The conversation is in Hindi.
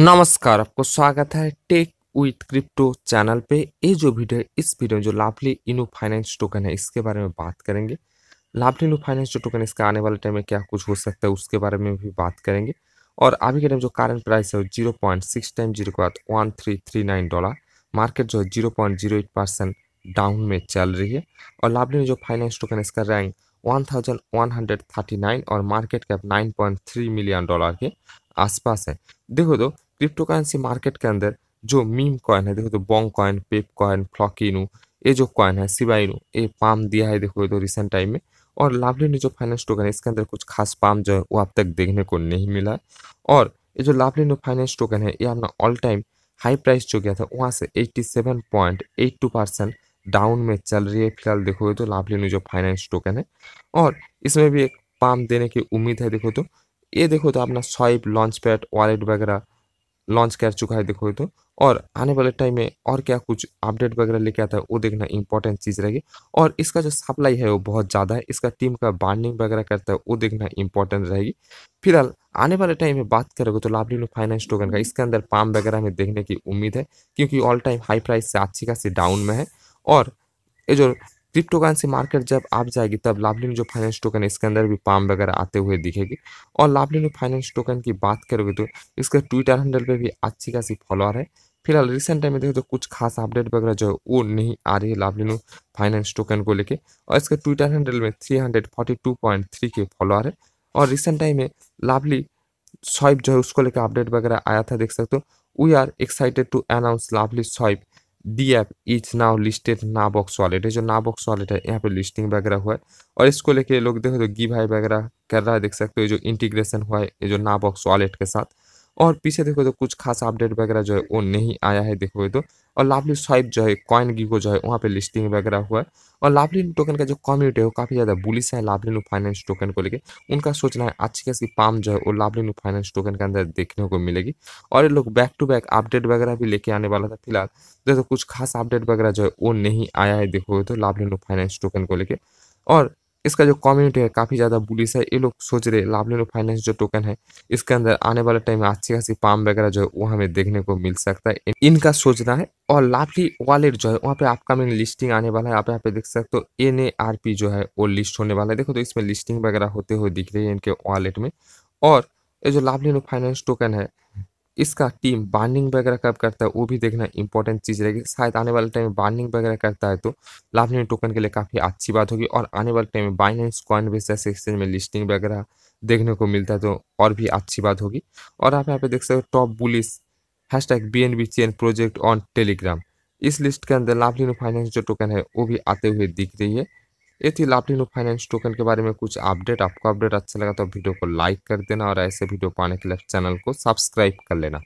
नमस्कार आपको स्वागत है टेक विथ क्रिप्टो चैनल पे ये जो वीडियो इस वीडियो में जो लाभली इनो फाइनेंस टोकन है इसके बारे में बात करेंगे लाभली इनो फाइनेंस जो टोकन इसका आने वाले टाइम में क्या कुछ हो सकता है उसके बारे में भी बात करेंगे और अभी के टाइम जो करंट प्राइस है zero point six time zero के बाद one three three nine dollar market जो है zero point zero eight percent down में चल रही है और लाभली जो फाइनेंस टोकन इसका rank one one thousand hundred thirty nine और market cap nine point three million dollar के आसपास है देखो दो तो, क्रिप्टो करेंसी मार्केट के अंदर जो मीम कॉइन है देखो तो Bonk coin Pepe coin Flokinu ये जो कॉइन है सिबाइनू ये पाम दिया है देखो तो रिसेंट टाइम में और लावली ने जो फाइनेंस टोकन है इसके अंदर कुछ खास पाम जो है वो अब तक देखने को नहीं मिला है और ये जो लावली फाइनेंस टोकन है ये अपना ऑल टाइम हाई प्राइस जो गया था वहाँ से 87.82 परसेंट डाउन में चल रही है फिलहाल देखोगे तो लावली जो फाइनेंस टोकन है और इसमें भी एक पाम देने की उम्मीद है देखो तो ये देखो तो अपना स्वाइप लॉन्च पैड वॉलेट वगैरह लॉन्च कर चुका है देखो तो और आने वाले टाइम में और क्या कुछ अपडेट वगैरह लेके आता है वो देखना इंपॉर्टेंट चीज़ रहेगी और इसका जो सप्लाई है वो बहुत ज़्यादा है इसका टीम का बार्निंग वगैरह करता है वो देखना इंपॉर्टेंट रहेगी फिलहाल आने वाले टाइम में बात करोगे तो लाभली फाइनेंस टोकन का इसके अंदर पाम वगैरह में देखने की उम्मीद है क्योंकि ऑल टाइम हाई प्राइस से अच्छी खासी डाउन में है और ये जो क्रिप्टो करेंसी मार्केट जब आप जाएगी तब लाभलिन जो फाइनेंस टोकन इसके अंदर भी पाम वगैरह आते हुए दिखेगी और लाभलिन फाइनेंस टोकन की बात करोगे तो इसके ट्विटर हैंडल पर भी अच्छी खासी फॉलोअर है फिलहाल रिसेंट टाइम में देखो तो कुछ खास अपडेट वगैरह जो है वो नहीं आ रही है लाभलिनो फाइनेंस टोकन को लेकर और इसके ट्विटर हैंडल में थ्री के फॉलोअर है और रिसेंट टाइम में लाभली स्वाइप जो है उसको लेकर अपडेट वगैरह आया था देख सकते हो we are excited to announce Lovely swipe D F is now listed ना बॉक्स वॉलेट है जो ना बॉक्स वॉलेट है यहाँ पे लिस्टिंग वगैरह हुआ है और इसको लेके लोग देखो तो गी भाई वगैरह कर रहा है देख सकते हो जो इंटीग्रेशन हुआ है जो ना बॉक्स वॉलेट के साथ और पीछे देखो तो कुछ खास अपडेट वगैरह जो है वो नहीं आया है देखोगे तो और लाभली स्वाइप जो है कॉइन गिगो जो है वहाँ पे लिस्टिंग वगैरह हुआ है और लाभलिन टोकन का जो कम्युनिटी है वो काफ़ी ज़्यादा बुलिस है लाभलिन फाइनेंस टोकन को लेकर उनका सोचना है अच्छी खासी पाम जो है वो लाभलिन फाइनेंस टोकन के अंदर देखने को मिलेगी और ये लोग बैक टू बैक अपडेट वगैरह भी लेके आने वाला था फिलहाल जैसे कुछ खास अपडेट वगैरह जो है वो नहीं आया है देखोगे तो लाभलिन फाइनेंस टोकन को लेकर और इसका जो कम्युनिटी है काफ़ी ज़्यादा बुलिस है ये लोग सोच रहे लाभलिनो फाइनेंस जो टोकन है इसके अंदर आने वाले टाइम में अच्छी खासी पाम वगैरह जो है वो हमें देखने को मिल सकता है इनका सोचना है और लाभली वॉलेट जो है वहाँ पे अपकमिंग लिस्टिंग आने वाला है आप यहाँ पे देख सकते हो एन ए आर पी जो है वो लिस्ट होने वाला है देखो तो इसमें लिस्टिंग वगैरह होते हुए दिख रही है इनके वॉलेट में और ये जो लाभलिनो फाइनेंस टोकन है इसका टीम बार्निंग वगैरह कब करता है वो भी देखना इंपॉर्टेंट चीज़ रहेगी शायद आने वाले टाइम में बार्निंग वगैरह करता है तो लाभनी टोकन के लिए काफ़ी अच्छी बात होगी और आने वाले टाइम में बाइनेंस कॉइन बेस जैसे एक्सचेंज में लिस्टिंग वगैरह देखने को मिलता है तो और भी अच्छी बात होगी और आप यहाँ पे देख सकते हो top bullish hashtag B N B chain project on Telegram इस लिस्ट के अंदर लाभली फाइनेंस जो टोकन है वो भी आते हुए दिख रही है ये थी लापलिनो फाइनेंस टोकन के बारे में कुछ अपडेट आपको अपडेट अच्छा लगा तो वीडियो को लाइक कर देना और ऐसे वीडियो पाने के लिए चैनल को सब्सक्राइब कर लेना